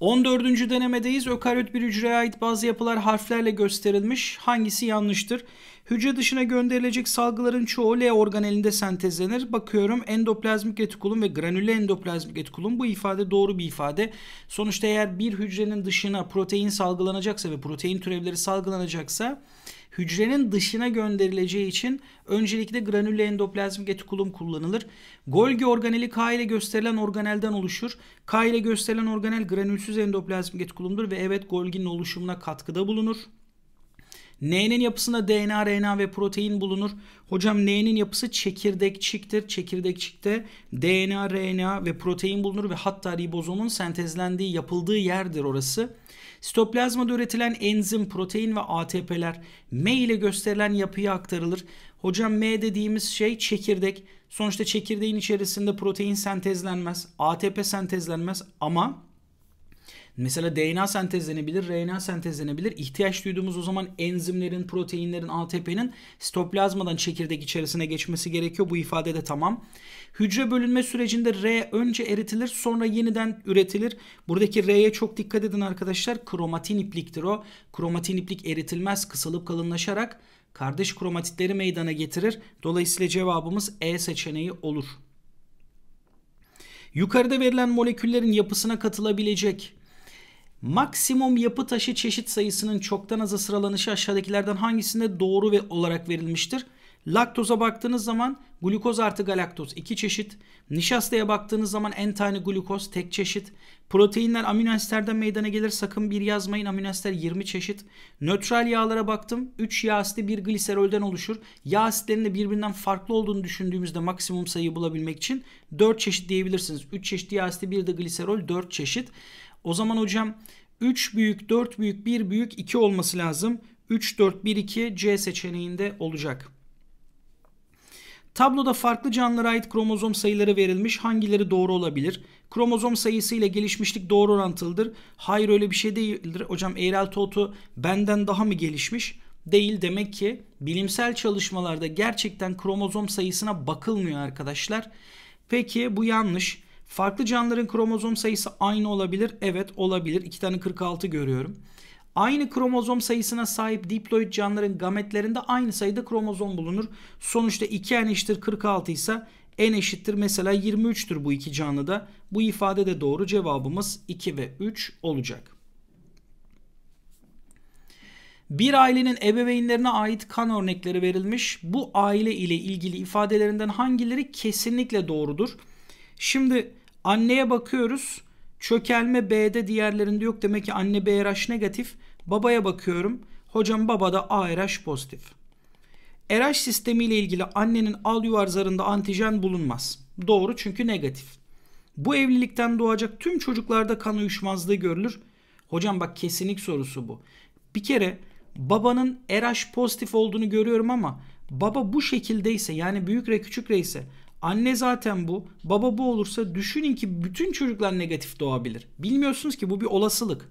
14. denemedeyiz. Ökaryot bir hücreye ait bazı yapılar harflerle gösterilmiş. Hangisi yanlıştır? Hücre dışına gönderilecek salgıların çoğu L organelinde sentezlenir. Bakıyorum endoplazmik retikulum ve granüle endoplazmik retikulum. Bu ifade doğru bir ifade. Sonuçta eğer bir hücrenin dışına protein salgılanacaksa ve protein türevleri salgılanacaksa hücrenin dışına gönderileceği için öncelikle granüle endoplazmik etikulum kullanılır. Golgi organeli K ile gösterilen organelden oluşur. K ile gösterilen organel granülsüz endoplazmik etikulumdur ve evet Golgi'nin oluşumuna katkıda bulunur. N'nin yapısında DNA, RNA ve protein bulunur. Hocam N'nin yapısı çekirdekçiktir. Çekirdekçikte DNA, RNA ve protein bulunur ve hatta ribozomun sentezlendiği, yapıldığı yerdir orası. Sitoplazmada üretilen enzim, protein ve ATP'ler M ile gösterilen yapıya aktarılır. Hocam M dediğimiz şey çekirdek. Sonuçta çekirdeğin içerisinde protein sentezlenmez, ATP sentezlenmez ama Mesela DNA sentezlenebilir, RNA sentezlenebilir. İhtiyaç duyduğumuz o zaman enzimlerin, proteinlerin, ATP'nin sitoplazmadan çekirdek içerisine geçmesi gerekiyor. Bu ifade de tamam. Hücre bölünme sürecinde R önce eritilir sonra yeniden üretilir. Buradaki R'ye çok dikkat edin arkadaşlar. Kromatin ipliktir o. Kromatin iplik eritilmez kısalıp kalınlaşarak kardeş kromatitleri meydana getirir. Dolayısıyla cevabımız E seçeneği olur. Yukarıda verilen moleküllerin yapısına katılabilecek Maksimum yapı taşı çeşit sayısının çoktan aza sıralanışı aşağıdakilerden hangisinde doğru ve olarak verilmiştir? Laktoza baktığınız zaman glukoz artı galaktoz iki çeşit. Nişastaya baktığınız zaman en tane glukoz tek çeşit. Proteinler amino asitlerden meydana gelir. Sakın bir yazmayın. Amino asitler 20 çeşit. Nötral yağlara baktım. 3 yağ asidi bir gliserolden oluşur. Yağ asitlerinin de birbirinden farklı olduğunu düşündüğümüzde maksimum sayıyı bulabilmek için 4 çeşit diyebilirsiniz. 3 çeşit yağ asidi bir de gliserol 4 çeşit. O zaman hocam 3 büyük, 4 büyük, 1 büyük, 2 olması lazım. 3, 4, 1, 2 C seçeneğinde olacak. Tabloda farklı canlılara ait kromozom sayıları verilmiş. Hangileri doğru olabilir? Kromozom sayısı ile gelişmişlik doğru orantılıdır. Hayır öyle bir şey değildir. Hocam Eyrel Toto benden daha mı gelişmiş? Değil demek ki bilimsel çalışmalarda gerçekten kromozom sayısına bakılmıyor arkadaşlar. Peki bu yanlış. Farklı canlıların kromozom sayısı aynı olabilir. Evet olabilir. 2 tane 46 görüyorum. Aynı kromozom sayısına sahip diploid canlıların gametlerinde aynı sayıda kromozom bulunur. Sonuçta 2 n eşittir 46 ise en eşittir mesela 23'tür bu iki canlıda. Bu ifade de doğru cevabımız 2 ve 3 olacak. Bir ailenin ebeveynlerine ait kan örnekleri verilmiş. Bu aile ile ilgili ifadelerinden hangileri kesinlikle doğrudur? Şimdi anneye bakıyoruz. Çökelme B'de diğerlerinde yok. Demek ki anne BRH negatif. Babaya bakıyorum. Hocam babada ARH pozitif. E RH sistemi ile ilgili annenin al yuvar zarında antijen bulunmaz. Doğru çünkü negatif. Bu evlilikten doğacak tüm çocuklarda kan uyuşmazlığı görülür. Hocam bak kesinlik sorusu bu. Bir kere babanın e RH pozitif olduğunu görüyorum ama baba bu şekildeyse yani büyük R küçük R ise Anne zaten bu. Baba bu olursa düşünün ki bütün çocuklar negatif doğabilir. Bilmiyorsunuz ki bu bir olasılık.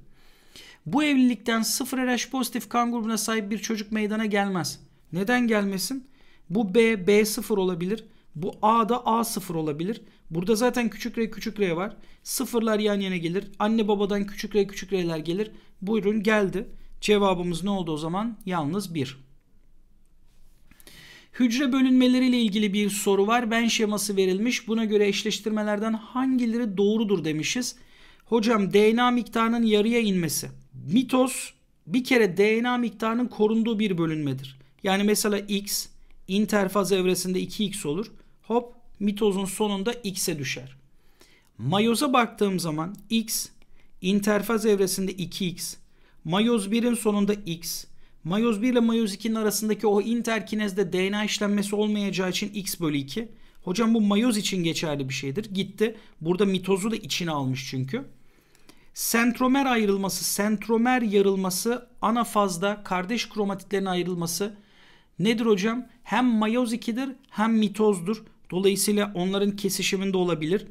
Bu evlilikten sıfır RH pozitif kan grubuna sahip bir çocuk meydana gelmez. Neden gelmesin? Bu B, B0 olabilir. Bu A da A0 olabilir. Burada zaten küçük R küçük R var. Sıfırlar yan yana gelir. Anne babadan küçük R küçük R'ler gelir. Buyurun geldi. Cevabımız ne oldu o zaman? Yalnız 1. Hücre bölünmeleriyle ilgili bir soru var. Ben şeması verilmiş. Buna göre eşleştirmelerden hangileri doğrudur demişiz. Hocam DNA miktarının yarıya inmesi. Mitoz bir kere DNA miktarının korunduğu bir bölünmedir. Yani mesela X interfaz evresinde 2X olur. Hop mitozun sonunda X'e düşer. Mayoza baktığım zaman X interfaz evresinde 2X. Mayoz 1'in sonunda X. Mayoz 1 ile mayoz 2'nin arasındaki o interkinezde DNA işlenmesi olmayacağı için x bölü 2. Hocam bu mayoz için geçerli bir şeydir. Gitti. Burada mitozu da içine almış çünkü. Sentromer ayrılması, sentromer yarılması, fazda kardeş kromatitlerin ayrılması nedir hocam? Hem mayoz 2'dir hem mitozdur. Dolayısıyla onların kesişiminde olabilir.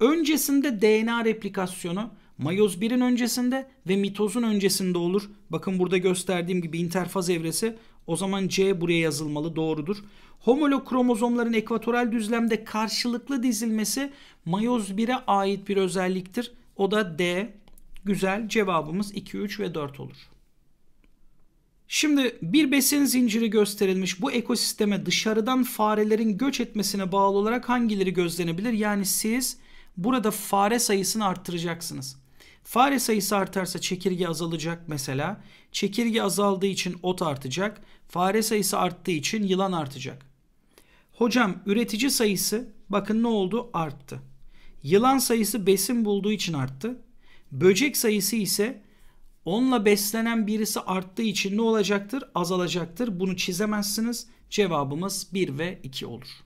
Öncesinde DNA replikasyonu mayoz 1'in öncesinde ve mitozun öncesinde olur. Bakın burada gösterdiğim gibi interfaz evresi o zaman C buraya yazılmalı doğrudur. Homolog kromozomların ekvatoral düzlemde karşılıklı dizilmesi mayoz 1'e ait bir özelliktir. O da D. Güzel cevabımız 2, 3 ve 4 olur. Şimdi bir besin zinciri gösterilmiş bu ekosisteme dışarıdan farelerin göç etmesine bağlı olarak hangileri gözlenebilir? Yani siz burada fare sayısını arttıracaksınız. Fare sayısı artarsa çekirge azalacak mesela. Çekirge azaldığı için ot artacak. Fare sayısı arttığı için yılan artacak. Hocam üretici sayısı bakın ne oldu? Arttı. Yılan sayısı besin bulduğu için arttı. Böcek sayısı ise onunla beslenen birisi arttığı için ne olacaktır? Azalacaktır. Bunu çizemezsiniz. Cevabımız 1 ve 2 olur.